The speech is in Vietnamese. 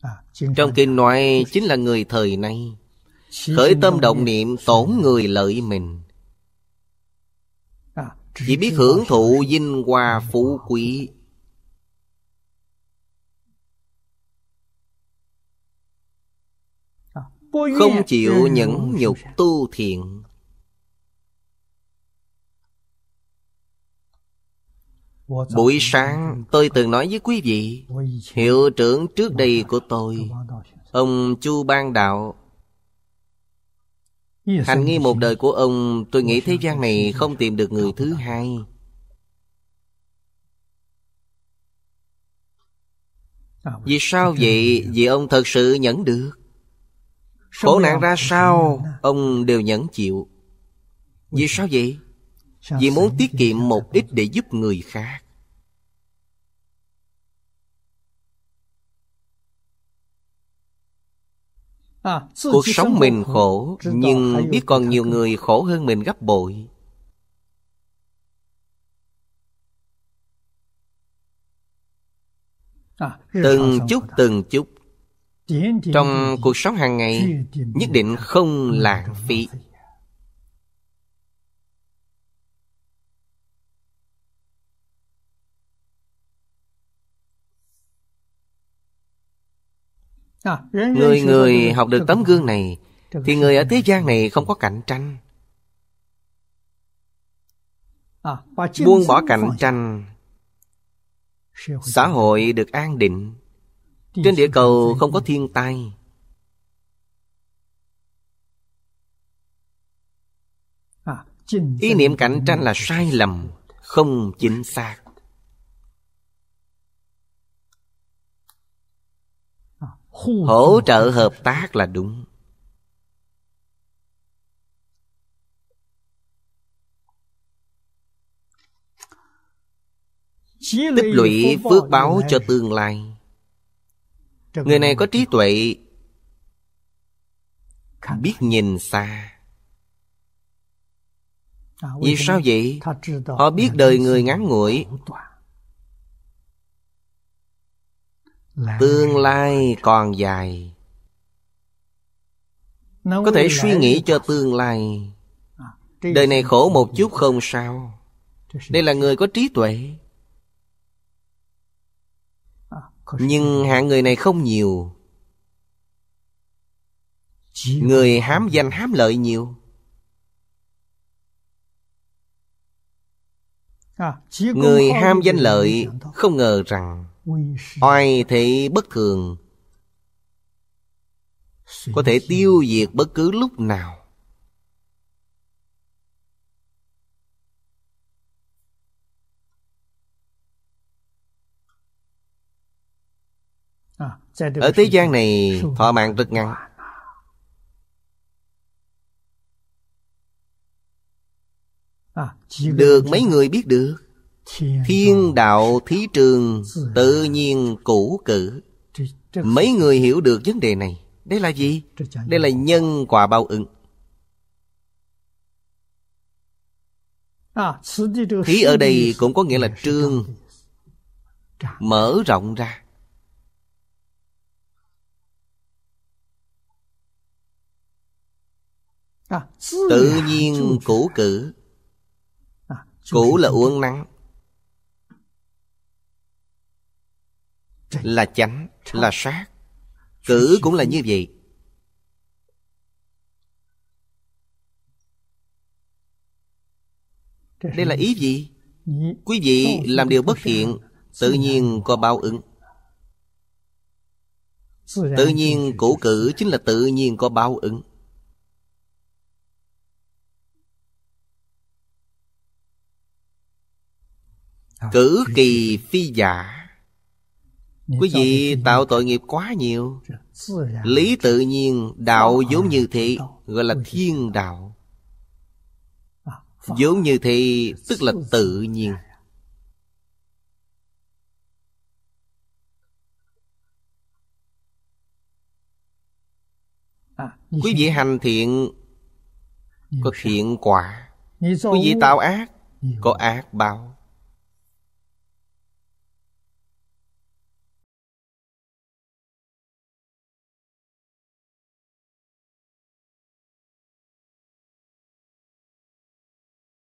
À, Trong kinh nói chính là người thời nay Khởi tâm động niệm tổn người lợi mình à, Chỉ biết hưởng thụ vinh hoa phú quý à, Không chịu nhẫn nhục tu thiện Buổi sáng tôi từng nói với quý vị Hiệu trưởng trước đây của tôi Ông Chu Ban Đạo Hành nghi một đời của ông Tôi nghĩ thế gian này không tìm được người thứ hai Vì sao vậy? Vì ông thật sự nhẫn được Khổ nạn ra sao Ông đều nhẫn chịu Vì sao vậy? vì muốn tiết kiệm một ít để giúp người khác à, cuộc sống mình khổ nhưng biết còn nhiều người khổ hơn mình gấp bội à, từng chút từng chút trong cuộc sống hàng ngày nhất định không lãng phí À, người người học được tấm gương này Thì người ở thế gian này không có cạnh tranh à, Buông bỏ cạnh tranh Xã hội được an định Trên địa cầu không có thiên tai à, Ý niệm cạnh tranh là sai lầm Không chính xác hỗ trợ hợp tác là đúng tích lũy phước báo cho tương lai người này có trí tuệ biết nhìn xa à, vì sao vậy họ biết đời người ngắn ngủi tương lai còn dài có thể suy nghĩ cho tương lai à, đời này khổ một chút không sao đây là người có trí tuệ à, nhưng hạng người này không nhiều người hám danh hám lợi nhiều à, người ham danh lợi không ngờ rằng Oai thị bất thường Có thể tiêu diệt bất cứ lúc nào à, Ở thế gian này thọ mạng rất ngắn à, Được mấy người biết được Thiên đạo thí trường tự nhiên cũ cử Mấy người hiểu được vấn đề này Đây là gì? Đây là nhân quả bao ứng à, Thí ở đây cũng có nghĩa là trương Mở rộng ra à, Tự nhiên cũ cử à, Cũ là uốn nắng là chánh là sát cử cũng là như vậy đây là ý gì quý vị làm điều bất thiện tự nhiên có báo ứng tự nhiên cổ cử chính là tự nhiên có báo ứng cử kỳ phi giả Quý vị tạo tội nghiệp quá nhiều Lý tự nhiên đạo vốn như thị Gọi là thiên đạo vốn à, như thị tức là tự nhiên à, Quý vị hành thiện Có thiện quả Quý vị tạo ác Có ác báo